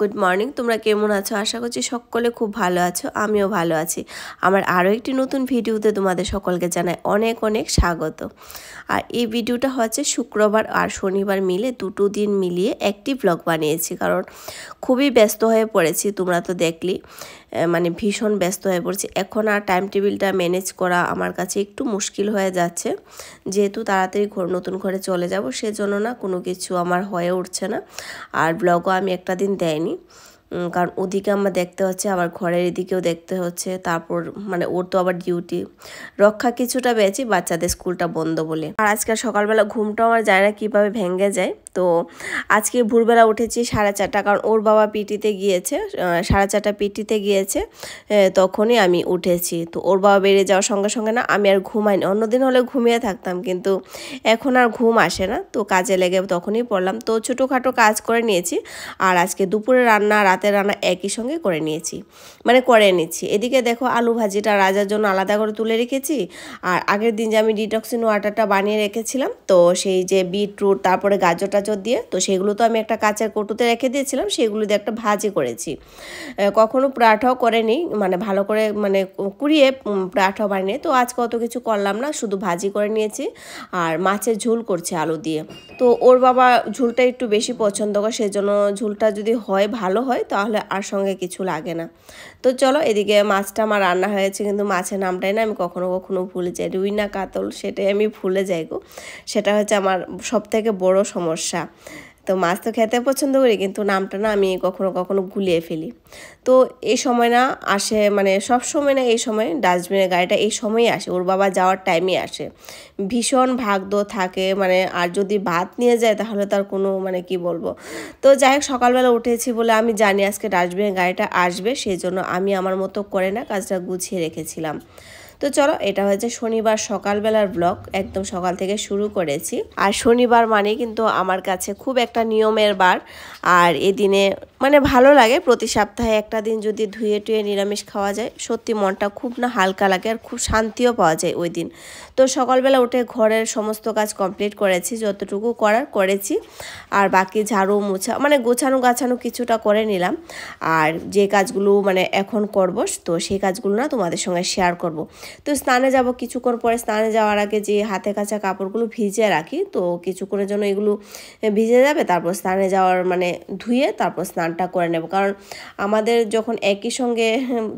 good morning তোমরা কেমন আছো আশা করছি সকলে খুব ভালো আছো আমিও ভালো আছি আমার আরও একটি নতুন ভিডিওতে তোমাদের সকলকে জানাই অনেক অনেক স্বাগত আর এই ভিডিওটা হচ্ছে শুক্রবার আর শনিবার মিলে দুটো দিন মিলিয়ে একটি ব্লগ বানিয়েছি কারণ খুবই ব্যস্ত হয়ে পড়েছি তোমরা তো দেখলি মানে ভীষণ ব্যস্ত হয়ে পড়ছি এখন আর টাইম টেবিলটা ম্যানেজ করা আমার কাছে একটু মুশকিল হয়ে যাচ্ছে যেহেতু তাড়াতাড়ি ঘর নতুন ঘরে চলে যাব সেজন্য না কোনো কিছু আমার হয়ে উঠছে না আর ব্লগও আমি একটা দিন দেয়নি কারণ ওদিকে আমার দেখতে হচ্ছে আবার ঘরের এদিকেও দেখতে হচ্ছে তারপর মানে ওর তো আবার ডিউটি রক্ষা কিছুটা পেয়েছি বাচ্চাদের স্কুলটা বন্ধ বলে আর আজকাল সকালবেলা ঘুমটাও আমার যায় না কীভাবে ভেঙে যায় তো আজকে ভোরবেলা উঠেছি সাড়ে চারটা কারণ ওর বাবা পিটিতে গিয়েছে সাড়ে চারটা পিটিতে গিয়েছে তখনই আমি উঠেছি তো ওর বাবা বেড়ে যাওয়ার সঙ্গে সঙ্গে না আমি আর ঘুমাইনি অন্যদিন হলে ঘুমিয়ে থাকতাম কিন্তু এখন আর ঘুম আসে না তো কাজে লেগে তখনই পড়লাম তো ছোটোখাটো কাজ করে নিয়েছি আর আজকে দুপুরে রান্না রাতের রান্না একই সঙ্গে করে নিয়েছি মানে করে নিচ্ছি এদিকে দেখো আলু ভাজিটা রাজার জন্য আলাদা করে তুলে রেখেছি আর আগের দিন যে আমি ডিটক্সিন ওয়াটারটা বানিয়ে রেখেছিলাম তো সেই যে বিটরুট তারপরে গাজর এঁচড় দিয়ে তো সেগুলো তো আমি একটা কাঁচার কটুতে রেখে দিয়েছিলাম সেগুলো দিয়ে একটা ভাজি করেছি কখনো পরাঠাও করেনি মানে ভালো করে মানে কুড়িয়ে পরাঠাও বানিয়ে তো আজকে অত কিছু করলাম না শুধু ভাজি করে নিয়েছি আর মাছের ঝোল করছে আলু দিয়ে তো ওর বাবা ঝোলটা একটু বেশি পছন্দ করে সেজন্য ঝোলটা যদি হয় ভালো হয় তাহলে আর সঙ্গে কিছু লাগে না তো চলো এদিকে মাছটা আমার রান্না হয়েছে কিন্তু মাছের নামটাই না আমি কখনো কখনো ভুলে যাই রুই না কাতল সেটাই আমি ভুলে যাই গো সেটা হচ্ছে আমার সবথেকে বড় সমস্যা তো মাছ তো খেতে পছন্দ করি কিন্তু নামটা না আমি কখনো কখনো গুলিয়ে ফেলি তো এই সময় না আসে মানে সব সময় না এই সময় ডাস্টবিনের গাড়িটা এই সময়ই আসে ওর বাবা যাওয়ার টাইমে আসে ভীষণ ভাগ্য থাকে মানে আর যদি ভাত নিয়ে যায় তাহলে তার কোনো মানে কি বলবো তো যাই হোক সকালবেলা উঠেছি বলে আমি জানি আজকে ডাস্টবিনের গাড়িটা আসবে সেই জন্য আমি আমার মতো করে না কাজটা গুছিয়ে রেখেছিলাম তো চলো এটা হয়েছে শনিবার সকালবেলার ব্লগ একদম সকাল থেকে শুরু করেছি আর শনিবার মানে কিন্তু আমার কাছে খুব একটা নিয়মের বার আর এদিনে মানে ভালো লাগে প্রতি সপ্তাহে একটা দিন যদি ধুয়ে টুয়ে নিরামিষ খাওয়া যায় সত্যি মনটা খুব না হালকা লাগে আর খুব শান্তিও পাওয়া যায় ওই দিন তো সকালবেলা উঠে ঘরের সমস্ত কাজ কমপ্লিট করেছি যতটুকু করার করেছি আর বাকি ঝাড়ু মুছা মানে গোছানো গাছানো কিছুটা করে নিলাম আর যে কাজগুলো মানে এখন করবো তো সেই কাজগুলো না তোমাদের সঙ্গে শেয়ার করব তো স্নানে যাব কিছুক্ষণ পরে স্নানে যাওয়ার আগে যে হাতে কাছা কাপড়গুলো ভিজে রাখি তো কিছুক্ষণের জন্য এগুলো ভিজে যাবে তারপর স্নানে যাওয়ার মানে ধুয়ে তারপর স্নানটা করে নেব কারণ আমাদের যখন একই সঙ্গে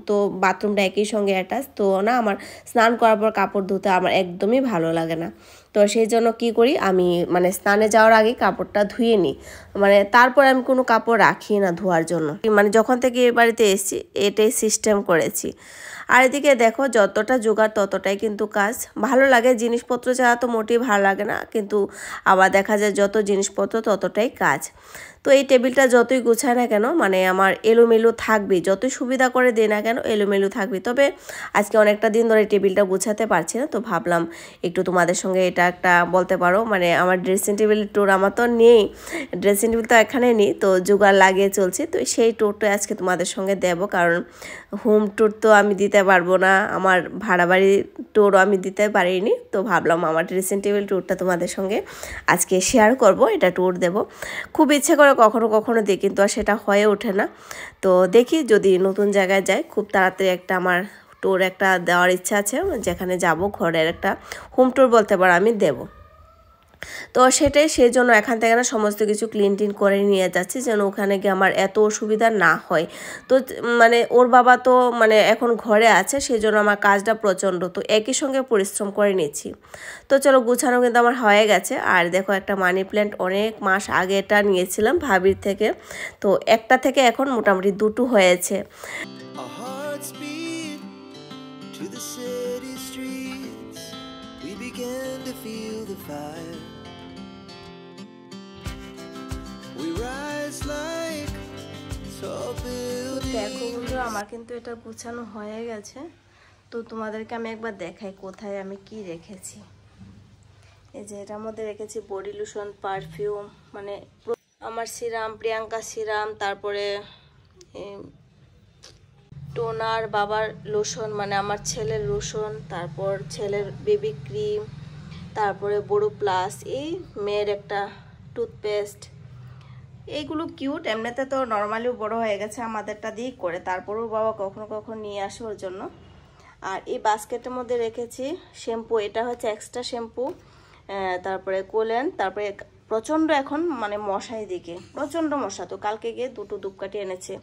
তো বাথরুমটা একই সঙ্গে অ্যাটাচ তো না আমার স্নান করার পর কাপড় ধুতে আমার একদমই ভালো লাগে না তো সেই জন্য কি করি আমি মানে স্নানে যাওয়ার আগে কাপড়টা ধুয়ে নিই মানে তারপর আমি কোনো কাপড় রাখি না ধোয়ার জন্য মানে যখন থেকে এ বাড়িতে এসেছি এটাই সিস্টেম করেছি আর এদিকে দেখো যতটা জোগাড় ততটাই কিন্তু কাজ ভালো লাগে জিনিসপত্র ছাড়া তো মোটেই ভালো লাগে না কিন্তু আবার দেখা যায় যত জিনিসপত্র ততটাই কাজ তো এই টেবিলটা যতই গোছায় না কেন মানে আমার এলোমেলো থাকবে যতই সুবিধা করে দেয় না কেন এলোমেলো থাকবে তবে আজকে অনেকটা দিন ধরে টেবিলটা গোছাতে পারছি না তো ভাবলাম একটু তোমাদের সঙ্গে এটা একটা বলতে পারো মানে আমার ড্রেসিং টেবিল ট্যুর আমার তো নেই ড্রেসিং টেবিল তো এখানে নেই তো জোগাড় লাগিয়ে চলছে তো সেই ট্যুরটা আজকে তোমাদের সঙ্গে দেব কারণ হোম ট্যুর তো আমি দিতে পারবো না আমার ভাড়া বাড়ি ট্যুরও আমি দিতে পারিনি তো ভাবলাম আমার ড্রেসিং টেবিল ট্যুরটা তোমাদের সঙ্গে আজকে শেয়ার করব এটা ট্যুর দেব খুব ইচ্ছে করে কখনো কখনো দিই কিন্তু আর সেটা হয়ে ওঠে না তো দেখি যদি নতুন জায়গায় যাই খুব তাড়াতাড়ি একটা আমার ট্যুর একটা দেওয়ার ইচ্ছা আছে যেখানে যাব ঘরের একটা হোম ট্যুর বলতে পারো আমি দেবো তো সেটাই সেই জন্য এখান থেকে না সমস্ত কিছু ক্লিন টিন করে নিয়ে যাচ্ছি যেন ওখানে গিয়ে আমার এত অসুবিধা না হয় তো মানে ওর বাবা তো মানে এখন ঘরে আছে সেই জন্য আমার কাজটা প্রচণ্ড তো একই সঙ্গে পরিশ্রম করে নিয়েছি তো চলো গুছানো কিন্তু আমার হয়ে গেছে আর দেখো একটা মানি প্ল্যান্ট অনেক মাস আগে এটা নিয়েছিলাম ভাবির থেকে তো একটা থেকে এখন মোটামুটি দুটো হয়েছে দেখো বন্ধুরা আমার কিন্তু এটা গুছানো হয়ে গেছে তো তোমাদেরকে আমি একবার দেখাই কোথায় আমি কি রেখেছি এই যে এটার মধ্যে রেখেছি বডি লোশন পারফিউম মানে আমার সিরাম প্রিয়াঙ্কা সিরাম তারপরে টোনার বাবার লোশন মানে আমার ছেলের লোশন তারপর ছেলের বেবি ক্রিম তারপরে বড়ো প্লাস এই মেয়ের একটা টুথপেস্ট এইগুলো কিউট এমনিতে তো নর্মালিও বড় হয়ে গেছে আমাদেরটা দিয়ে করে তারপরেও বাবা কখনো কখনো নিয়ে আসে ওর জন্য আর এই বাস্কেটের মধ্যে রেখেছি শ্যাম্পু এটা হচ্ছে এক্সট্রা শ্যাম্পু তারপরে কোলেন তারপরে প্রচণ্ড এখন মানে মশাই দিকে প্রচণ্ড মশা তো কালকে গিয়ে দুটো ধূপকাঠি এনেছে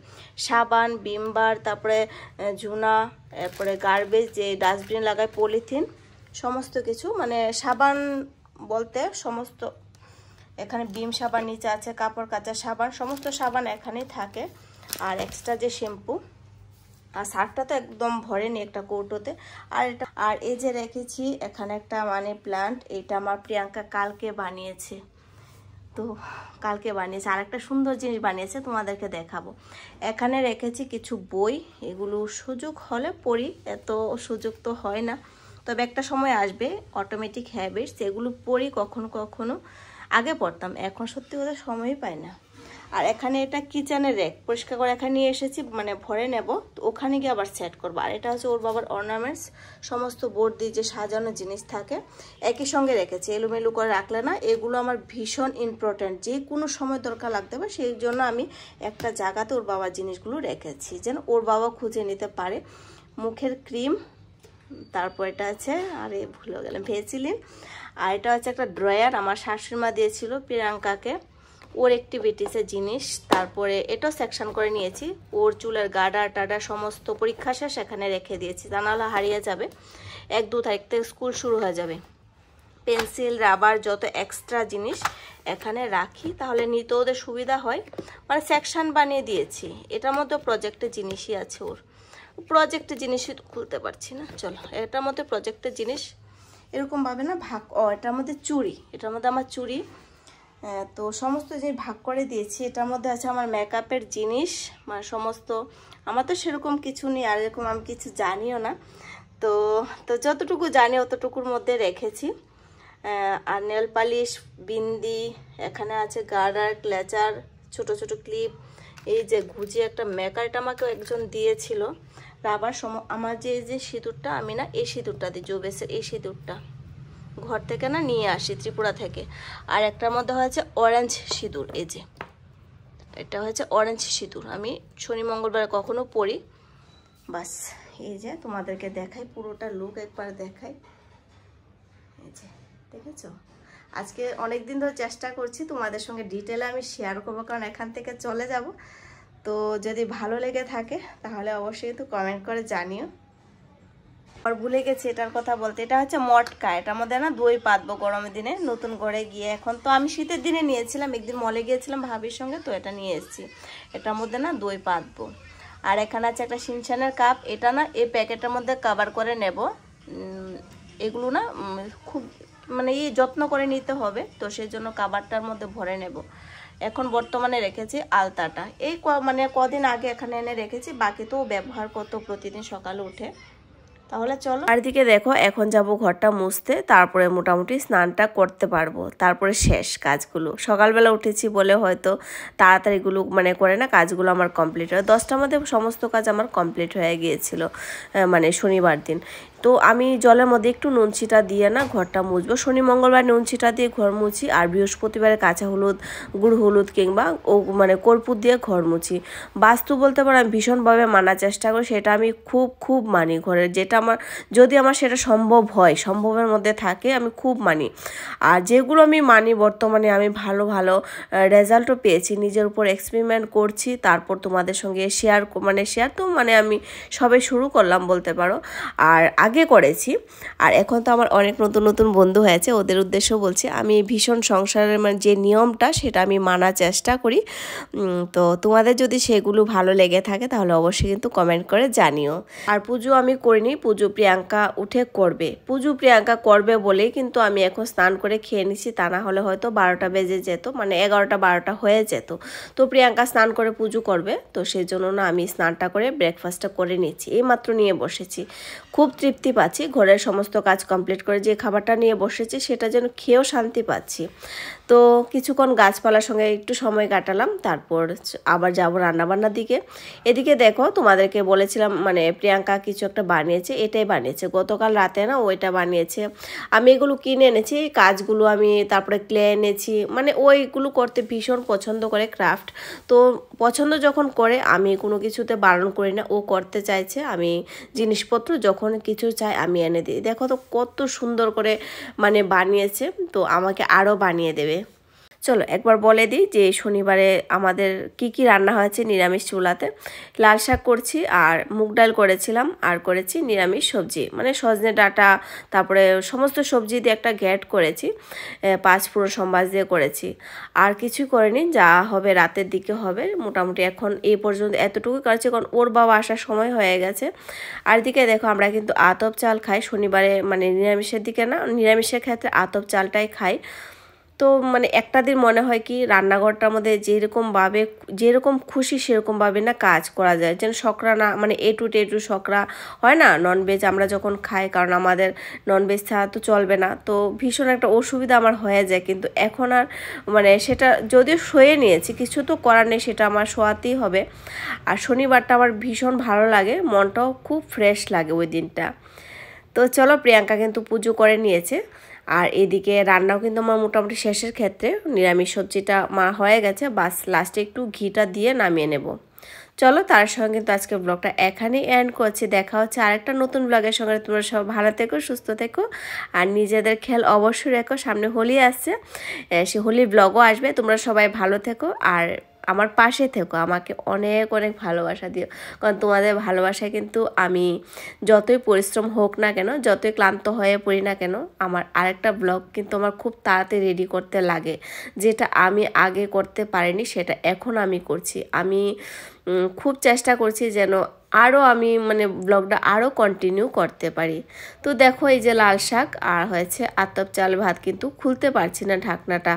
সাবান বিমবার তারপরে ঝুনা এরপরে গার্বেজ যে ডাস্টবিন লাগায় পলিথিন সমস্ত কিছু মানে সাবান বলতে সমস্ত এখানে বিম সাবান নিচে আছে কাপড় কাচা সাবান সমস্ত সাবান এখানেই থাকে আর এক্সট্রা যে শ্যাম্পু আর শার্টটা তো একদম ভরেনি একটা কৌটোতে আর এটা আর এই যে রেখেছি এখানে একটা মানে প্লান্ট এটা আমার প্রিয়াঙ্কা কালকে বানিয়েছে তো কালকে বানিয়েছে আর একটা সুন্দর জিনিস বানিয়েছে তোমাদেরকে দেখাবো এখানে রেখেছি কিছু বই এগুলো সুযোগ হলে পড়ি এত সুযোগ তো হয় না তবে একটা সময় আসবে অটোমেটিক হ্যাবিটস এগুলো পড়ি কখনো কখনো আগে পড়তাম এখন সত্যি কথা সময়ই পাই না আর এখানে এটা কিচেনের র্যাক পরিষ্কার করে এখানে নিয়ে এসেছি মানে ভরে নেব তো ওখানে গিয়ে আবার সেট করবো আর এটা হচ্ছে ওর বাবার অর্নামেন্টস সমস্ত বোর্ড দিয়ে যে সাজানো জিনিস থাকে একই সঙ্গে রেখেছি এলুমেলু করে রাখলে না এগুলো আমার ভীষণ ইম্পর্ট্যান্ট যে কোনো সময় দরকার লাগতে পারে সেই জন্য আমি একটা জায়গাতে ওর বাবার জিনিসগুলো রেখেছি যেন ওর বাবা খুঁজে নিতে পারে মুখের ক্রিম তারপর এটা আছে আর আরে ভুলে গেলাম ভেজিলিন আর এটা হচ্ছে একটা ড্রয়ার আমার শাশুড়িমা দিয়েছিল প্রিয়াঙ্কাকে ওর অ্যাক্টিভিটিসের জিনিস তারপরে এটাও সেকশন করে নিয়েছি ওর চুলের গাডা টাডা সমস্ত পরীক্ষা শেষ এখানে রেখে দিয়েছি তা নাহলে হারিয়ে যাবে এক দু তারিখ থেকে স্কুল শুরু হয়ে যাবে পেন্সিল রাবার যত এক্সট্রা জিনিস এখানে রাখি তাহলে নিতে ওদের সুবিধা হয় মানে সেকশন বানিয়ে দিয়েছি এটার মধ্যে প্রজেক্টের জিনিসই আছে ওর প্রজেক্টের জিনিসই খুলতে পারছি না চলো এটার মধ্যে প্রজেক্টের জিনিস এরকমভাবে না ভাগ ও এটার মধ্যে চুড়ি এটার মধ্যে আমার চুড়ি তো সমস্ত জিনিস ভাগ করে দিয়েছি এটার মধ্যে আছে আমার মেকআপের জিনিস মানে সমস্ত আমার তো সেরকম কিছু নেই আর এরকম আমি কিছু জানিও না তো তো যতটুকু জানি অতটুকুর মধ্যে রেখেছি আর নেল পালিশ বিন্দি এখানে আছে গার্ডার ক্লেচার ছোট ছোট ক্লিপ এই যে ঘুজিয়ে একটা মেকারটা আমাকে একজন দিয়েছিল রাবার সম আমার যে যে সিঁদুরটা আমি না এই সিঁদুরটা দিই জোবেসের এই সিঁদুরটা ঘর থেকে না নিয়ে আসি ত্রিপুরা থেকে আর একটার মধ্যে হয়েছে অরেঞ্জ সিঁদুর এই যে এটা হয়েছে অরেঞ্জ সিঁদুর আমি শনি মঙ্গলবারে কখনো পড়ি বাস এই যে তোমাদেরকে দেখাই পুরোটা লুক একবার দেখাই এই যে দেখেছ আজকে অনেক দিন ধরে চেষ্টা করছি তোমাদের সঙ্গে ডিটেলে আমি শেয়ার করবো কারণ এখান থেকে চলে যাব তো যদি ভালো লেগে থাকে তাহলে অবশ্যই একটু কমেন্ট করে জানিও আর ভুলে গেছি এটার কথা বলতে এটা হচ্ছে মটকা এটার মধ্যে না দই পাতবো গরমের দিনে নতুন ঘরে গিয়ে এখন তো আমি শীতের দিনে নিয়েছিলাম একদিন মলে গিয়েছিলাম ভাবির সঙ্গে তো এটা নিয়ে এসেছি এটার মধ্যে না দই পাতবো আর এখানে আছে একটা সিনছানের কাপ এটা না এই প্যাকেটের মধ্যে কাবার করে নেব এগুলো না খুব মানে এই যত্ন করে নিতে হবে তো সেই জন্য কাবারটার মধ্যে ভরে নেব এখন বর্তমানে রেখেছি আলতাটা এই ক মানে কদিন আগে এখানে এনে রেখেছি বাকি তো ব্যবহার করতো প্রতিদিন সকালে উঠে তাহলে চলো আর দিকে দেখো এখন যাব ঘরটা মুছতে তারপরে মোটামুটি স্নানটা করতে পারবো তারপরে শেষ কাজগুলো সকালবেলা উঠেছি বলে হয়তো তাড়াতাড়িগুলো মানে করে না কাজগুলো আমার কমপ্লিট হয় দশটার মধ্যে সমস্ত কাজ আমার কমপ্লিট হয়ে গিয়েছিল মানে শনিবার দিন তো আমি জলের মধ্যে একটু নুন ছিটা দিয়ে না ঘরটা মুছবো শনি মঙ্গলবার নুন ছিটা দিয়ে ঘর মুছি আর বৃহস্পতিবারে কাঁচা হলুদ গুড় হলুদ কিংবা ও মানে কর্পূর দিয়ে ঘর মুছি বাস্তু বলতে পারো আমি ভীষণভাবে মানার চেষ্টা করি সেটা আমি খুব খুব মানি ঘরের যেটা আমার যদি আমার সেটা সম্ভব হয় সম্ভবের মধ্যে থাকে আমি খুব মানি আর যেগুলো আমি মানি বর্তমানে আমি ভালো ভালো রেজাল্টও পেয়েছি নিজের উপর এক্সপেরিমেন্ট করছি তারপর তোমাদের সঙ্গে শেয়ার মানে শেয়ার তো মানে আমি সবে শুরু করলাম বলতে পারো আর আগে করেছি আর এখন তো আমার অনেক নতুন নতুন বন্ধু হয়েছে ওদের উদ্দেশ্য বলছি আমি ভীষণ সংসারের মানে যে নিয়মটা সেটা আমি মানার চেষ্টা করি তো তোমাদের যদি সেগুলো ভালো লেগে থাকে তাহলে অবশ্যই কিন্তু কমেন্ট করে জানিও আর পুজো আমি করিনি পুজো প্রিয়াঙ্কা উঠে করবে পুজো প্রিয়াঙ্কা করবে বলেই কিন্তু আমি এখন স্নান করে খেয়ে নিছি তা না হলে হয়তো বারোটা বেজে যেত মানে এগারোটা বারোটা হয়ে যেত তো প্রিয়াঙ্কা স্নান করে পুজো করবে তো সেই জন্য না আমি স্নানটা করে ব্রেকফাস্টটা করে নিচ্ছি এইমাত্র নিয়ে বসেছি খুব তৃপ্তি তৃপ্তি পাচ্ছি ঘরের সমস্ত কাজ কমপ্লিট করে যে খাবারটা নিয়ে বসেছি সেটা যেন খেয়েও শান্তি পাচ্ছি তো কিছুক্ষণ গাছপালার সঙ্গে একটু সময় কাটালাম তারপর আবার যাব রান্নাবান্নার দিকে এদিকে দেখো তোমাদেরকে বলেছিলাম মানে প্রিয়াঙ্কা কিছু একটা বানিয়েছে এটাই বানিয়েছে গতকাল রাতে না ওইটা বানিয়েছে আমি এগুলো কিনে এনেছি কাজগুলো আমি তারপরে ক্লে এনেছি মানে ওইগুলো করতে ভীষণ পছন্দ করে ক্রাফট তো পছন্দ যখন করে আমি কোনো কিছুতে বারণ করি না ও করতে চাইছে আমি জিনিসপত্র যখন কিছু চাই আমি এনে দিই দেখো তো কত সুন্দর করে মানে বানিয়েছে তো আমাকে আরও বানিয়ে দেবে চলো একবার বলে দিই যে শনিবারে আমাদের কি কি রান্না হয়েছে নিরামিষ চুলাতে লাল শাক করছি আর মুগ ডাল করেছিলাম আর করেছি নিরামিষ সবজি মানে সজনে ডাটা তারপরে সমস্ত সবজি দিয়ে একটা গ্যাট করেছি পাঁচ পুরো সম্বাস দিয়ে করেছি আর কিছু করেনি যা হবে রাতের দিকে হবে মোটামুটি এখন এই পর্যন্ত এতটুকু করেছি কারণ ওর বাবা আসার সময় হয়ে গেছে আর দিকে দেখো আমরা কিন্তু আতপ চাল খাই শনিবারে মানে নিরামিষের দিকে না নিরামিষের ক্ষেত্রে আতপ চালটাই খাই তো মানে একটা দিন মনে হয় কি রান্নাঘরটার মধ্যে যেরকমভাবে যেরকম খুশি সেরকমভাবে না কাজ করা যায় যেন শকরা না মানে এ টু টে টু শকরা হয় না ননভেজ আমরা যখন খাই কারণ আমাদের ননভেজ ছাড়া তো চলবে না তো ভীষণ একটা অসুবিধা আমার হয়ে যায় কিন্তু এখন আর মানে সেটা যদিও শোয়ে নিয়েছি কিছু তো করার নেই সেটা আমার শোয়াতেই হবে আর শনিবারটা আমার ভীষণ ভালো লাগে মনটাও খুব ফ্রেশ লাগে ওই দিনটা তো চলো প্রিয়াঙ্কা কিন্তু পুজো করে নিয়েছে আর এদিকে রান্নাও কিন্তু আমার মোটামুটি শেষের ক্ষেত্রে নিরামিষ সবজিটা মা হয়ে গেছে বাস লাস্টে একটু ঘিটা দিয়ে নামিয়ে নেব চলো তার সঙ্গে কিন্তু আজকে ব্লগটা এখানেই এন্ড করছি দেখা হচ্ছে আরেকটা নতুন ব্লগের সঙ্গে তোমরা সব ভালো থেকো সুস্থ থেকো আর নিজেদের খেয়াল অবশ্যই রেখো সামনে হোলি আসছে সে হোলির ব্লগও আসবে তোমরা সবাই ভালো থেকো আর আমার পাশে থেকো আমাকে অনেক অনেক ভালোবাসা দিও কারণ তোমাদের ভালোবাসায় কিন্তু আমি যতই পরিশ্রম হোক না কেন যতই ক্লান্ত হয়ে পড়ি না কেন আমার আরেকটা ব্লগ কিন্তু আমার খুব তাড়াতাড়ি রেডি করতে লাগে যেটা আমি আগে করতে পারিনি সেটা এখন আমি করছি আমি খুব চেষ্টা করছি যেন আরও আমি মানে ব্লগটা আরও কন্টিনিউ করতে পারি তো দেখো এই যে লাল শাক আর হয়েছে আত্মপ চাল ভাত কিন্তু খুলতে পারছি না ঢাকনাটা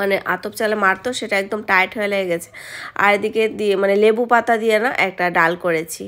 মানে আতপ চালে মারতো সেটা একদম টাইট হয়ে লেগে গেছে আর এদিকে দিয়ে মানে লেবু পাতা দিয়ে না একটা ডাল করেছি